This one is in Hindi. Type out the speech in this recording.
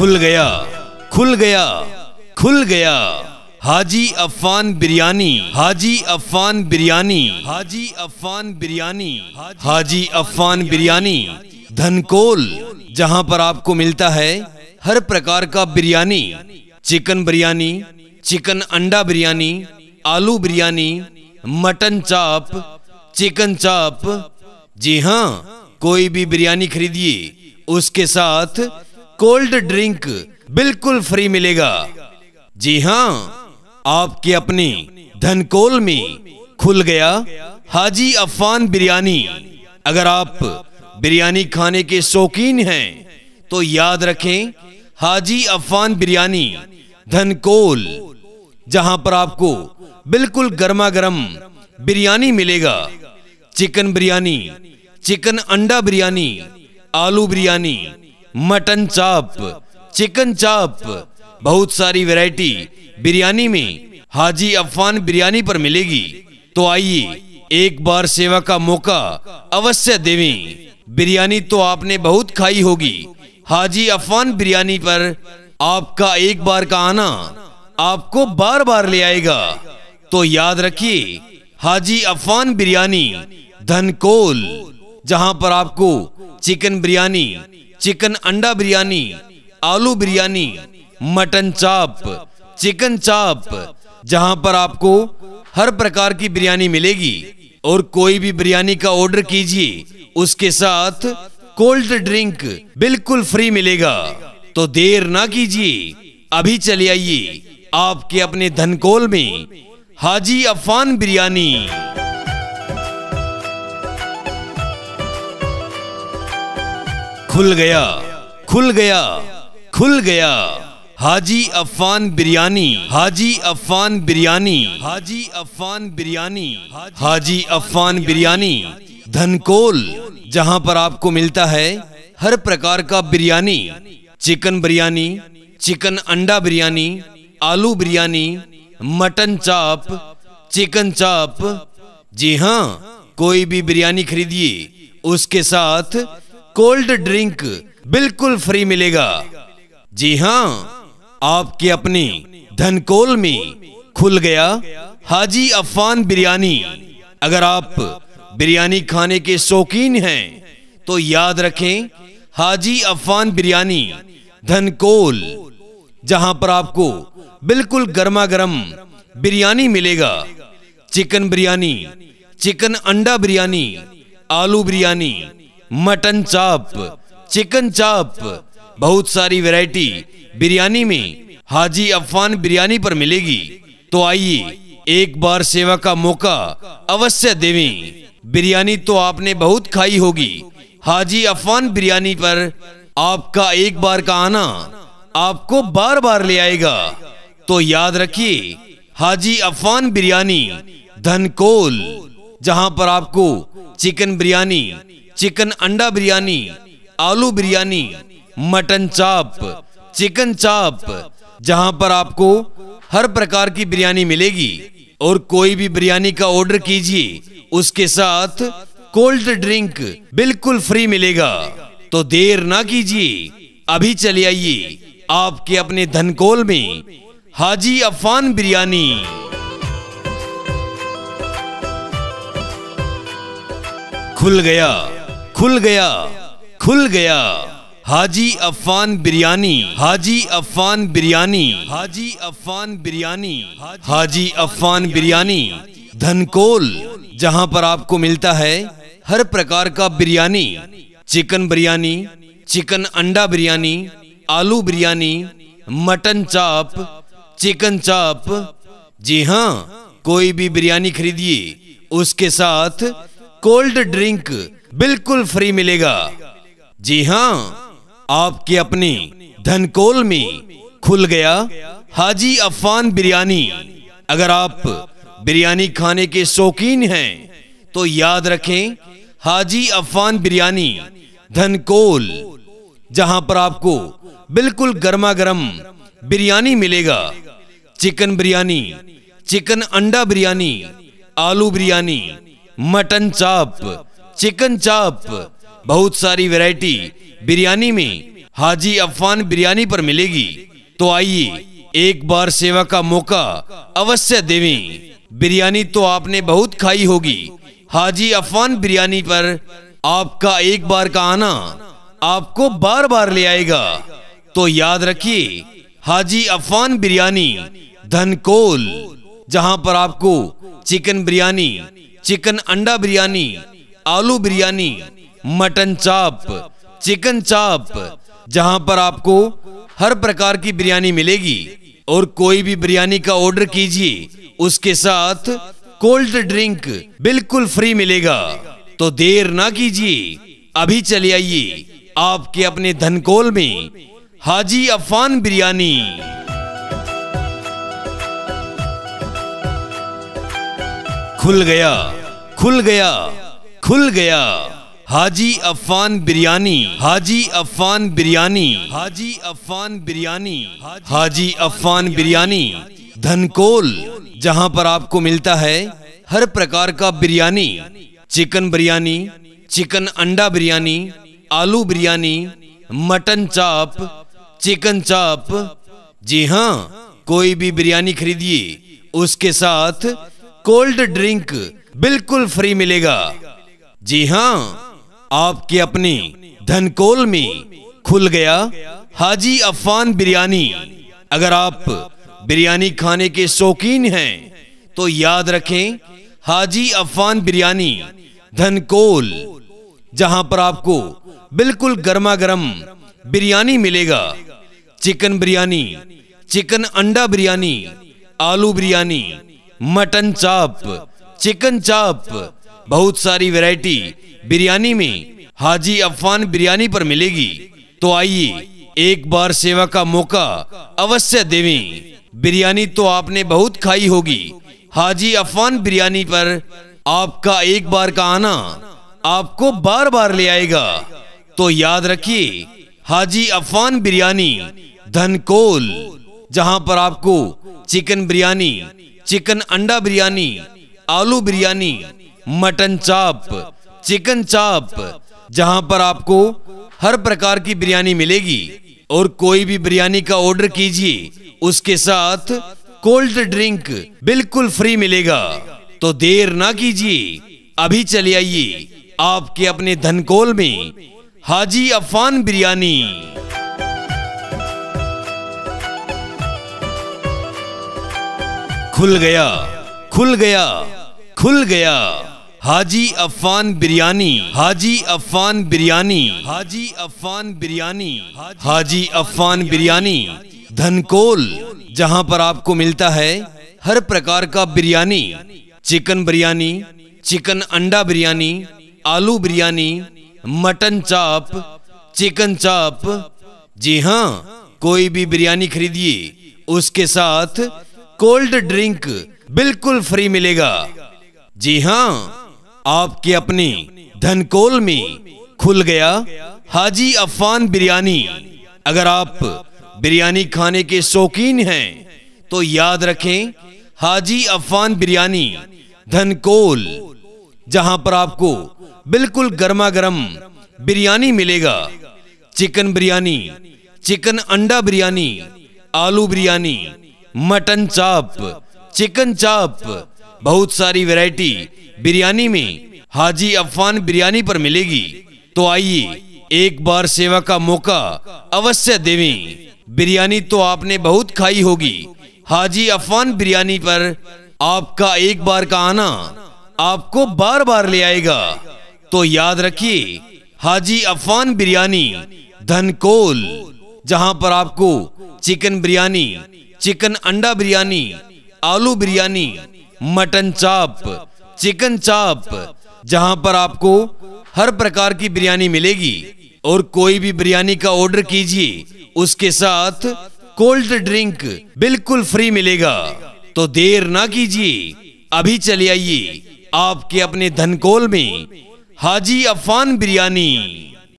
खुल गया खुल गया खुल गया हाजी अफान बिरयानी हाजी अफान बिरयानी हाजी अफान बिरयानी हाजी अफान बिरयानी धनकोल जहां पर आपको मिलता है हर प्रकार का बिरयानी चिकन बिरयानी चिकन अंडा बिरयानी आलू बिरयानी मटन चाप चिकन चाप जी हाँ कोई भी बिरयानी खरीदिए उसके साथ कोल्ड ड्रिंक बिल्कुल फ्री मिलेगा जी हाँ आपके अपने धनकोल में खुल गया हाजी अफान बिरयानी अगर आप बिरयानी खाने के शौकीन हैं तो याद रखें हाजी अफान बिरयानी धनकोल जहां पर आपको बिल्कुल गर्मा गर्म बिरयानी मिलेगा चिकन बिरयानी चिकन अंडा बिरयानी आलू बिरयानी मटन चाप चिकन चाप बहुत सारी वैरायटी बिरयानी में हाजी अफान बिरयानी पर मिलेगी तो आइए एक बार सेवा का मौका अवश्य देवे बिरयानी तो आपने बहुत खाई होगी हाजी अफान बिरयानी पर आपका एक बार का आना आपको बार बार ले आएगा तो याद रखिए हाजी अफान बिरयानी धनकोल जहां पर आपको चिकन बिरयानी चिकन अंडा बिरयानी आलू बिरयानी मटन चाप चिकन चाप जहां पर आपको हर प्रकार की बिरयानी मिलेगी और कोई भी बिरयानी का ऑर्डर कीजिए उसके साथ कोल्ड ड्रिंक बिल्कुल फ्री मिलेगा तो देर ना कीजिए अभी चले आइए आपके अपने धनकोल में हाजी अफान बिरयानी खुल गया खुल गया खुल गया हाजी अफान बिरयानी हाजी अफान बिरयानी हाजी अफान बिरयानी हाजी अफान बिरयानी धनकोल जहां पर आपको मिलता है हर प्रकार का बिरयानी चिकन बिरयानी चिकन अंडा बिरयानी आलू बिरयानी मटन चाप चिकन चाप जी हाँ कोई भी बिरयानी खरीदिए उसके साथ कोल्ड ड्रिंक बिल्कुल फ्री मिलेगा जी हाँ आपके अपने धनकोल में खुल गया हाजी अफान बिरयानी अगर आप बिरयानी खाने के शौकीन हैं तो याद रखें हाजी अफान बिरयानी धनकोल जहां पर आपको बिल्कुल गर्मा गर्म बिरयानी मिलेगा चिकन बिरयानी चिकन अंडा बिरयानी आलू बिरयानी मटन चाप चिकन चाप बहुत सारी वैरायटी बिरयानी में हाजी अफान बिरयानी पर मिलेगी तो आइए एक बार सेवा का मौका अवश्य देवें बिरयानी तो आपने बहुत खाई होगी हाजी अफान बिरयानी पर आपका एक बार का आना आपको बार बार ले आएगा तो याद रखिए हाजी अफान बिरयानी धनकोल जहां पर आपको चिकन बिरयानी चिकन अंडा बिरयानी आलू बिरयानी मटन चाप चिकन चाप जहां पर आपको हर प्रकार की बिरयानी मिलेगी और कोई भी बिरयानी का ऑर्डर कीजिए उसके साथ कोल्ड ड्रिंक बिल्कुल फ्री मिलेगा तो देर ना कीजिए अभी चले आइए आपके अपने धनकोल में हाजी अफान बिरयानी खुल गया खुल गया खुल गया हाजी अफान बिरयानी हाजी अफान बिरयानी हाजी अफान बिरयानी हाजी अफान बिरयानी धनकोल जहां पर आपको मिलता है हर प्रकार का बिरयानी चिकन बिरयानी चिकन अंडा बिरयानी आलू बिरयानी मटन चाप चिकन चाप जी हाँ कोई भी बिरयानी खरीदिए उसके साथ कोल्ड ड्रिंक बिल्कुल फ्री मिलेगा जी हाँ आपके अपनी धनकोल में खुल गया हाजी अफान बिरयानी अगर आप बिरयानी खाने के शौकीन हैं तो याद रखें हाजी अफान बिरयानी धनकोल जहां पर आपको बिल्कुल गर्मा गर्म बिरयानी मिलेगा चिकन बिरयानी चिकन अंडा बिरयानी आलू बिरयानी मटन चाप चिकन चाप बहुत सारी वैरायटी बिरयानी में हाजी अफान बिरयानी पर मिलेगी तो आइए एक बार सेवा का मौका अवश्य देवें बिरयानी तो आपने बहुत खाई होगी हाजी अफान बिरयानी पर आपका एक बार का आना आपको बार बार ले आएगा तो याद रखिए हाजी अफान बिरयानी धनकोल जहां पर आपको चिकन बिरयानी चिकन अंडा बिरयानी आलू बिरयानी मटन चाप चिकन चाप जहां पर आपको हर प्रकार की बिरयानी मिलेगी और कोई भी बिरयानी का ऑर्डर कीजिए उसके साथ कोल्ड ड्रिंक बिल्कुल फ्री मिलेगा तो देर ना कीजिए अभी चले आइए आपके अपने धनकोल में हाजी अफान बिरयानी खुल गया खुल गया खुल गया हाजी अफान बिरयानी हाजी अफान बिरयानी हाजी अफान बिरयानी हाजी अफान बिरयानी धनकोल जहां पर आपको मिलता है हर प्रकार का बिरयानी चिकन बिरयानी चिकन अंडा बिरयानी आलू बिरयानी मटन चाप चिकन चाप जी हाँ कोई भी बिरयानी खरीदिए उसके साथ कोल्ड ड्रिंक बिल्कुल फ्री मिलेगा जी हाँ आपके अपने धनकोल में खुल गया हाजी अफान बिरयानी अगर आप बिरयानी खाने के शौकीन हैं तो याद रखें हाजी अफान बिरयानी धनकोल जहां पर आपको बिल्कुल गर्मा गर्म बिरयानी मिलेगा चिकन बिरयानी चिकन अंडा बिरयानी आलू बिरयानी मटन चाप चिकन चाप बहुत सारी वैरायटी बिरयानी में हाजी अफान बिरयानी पर मिलेगी तो आइए एक बार सेवा का मौका अवश्य देवे बिरयानी तो आपने बहुत खाई होगी हाजी अफान बिरयानी पर आपका एक बार का आना आपको बार बार ले आएगा तो याद रखिए हाजी अफान बिरयानी धनकोल जहां पर आपको चिकन बिरयानी चिकन अंडा बिरयानी आलू बिरयानी मटन चाप चिकन चाप जहां पर आपको हर प्रकार की बिरयानी मिलेगी और कोई भी बिरयानी का ऑर्डर कीजिए उसके साथ कोल्ड ड्रिंक बिल्कुल फ्री मिलेगा तो देर ना कीजिए अभी चले आइए आपके अपने धनकोल में हाजी अफान बिरयानी खुल गया खुल गया खुल गया हाजी अफान बिरयानी हाजी अफान बिरयानी हाजी अफान बिरयानी हाजी अफान बिरयानी धनकोल जहां पर आपको मिलता है हर प्रकार का बिरयानी चिकन बिरयानी चिकन अंडा बिरयानी आलू बिरयानी मटन चाप चिकन चाप जी हाँ कोई भी बिरयानी खरीदिए उसके साथ कोल्ड ड्रिंक बिल्कुल फ्री मिलेगा जी हाँ आपके अपने धनकोल में खुल गया हाजी अफान बिरयानी अगर आप बिरयानी खाने के शौकीन हैं तो याद रखें हाजी अफान बिरयानी धनकोल जहां पर आपको बिल्कुल गर्मा गर्म बिरयानी मिलेगा चिकन बिरयानी चिकन अंडा बिरयानी आलू बिरयानी मटन चाप चिकन चाप बहुत सारी वैरायटी बिरयानी में हाजी अफान बिरयानी पर मिलेगी तो आइए एक बार सेवा का मौका अवश्य देवे बिरयानी तो आपने बहुत खाई होगी हाजी अफान बिरयानी पर आपका एक बार का आना आपको बार बार ले आएगा तो याद रखिए हाजी अफान बिरयानी धनकोल जहां पर आपको चिकन बिरयानी चिकन अंडा बिरयानी आलू बिरयानी मटन चाप चिकन चाप जहां पर आपको हर प्रकार की बिरयानी मिलेगी और कोई भी बिरयानी का ऑर्डर कीजिए उसके साथ कोल्ड ड्रिंक बिल्कुल फ्री मिलेगा तो देर ना कीजिए अभी चले आइए आपके अपने धनकोल में हाजी अफान बिरयानी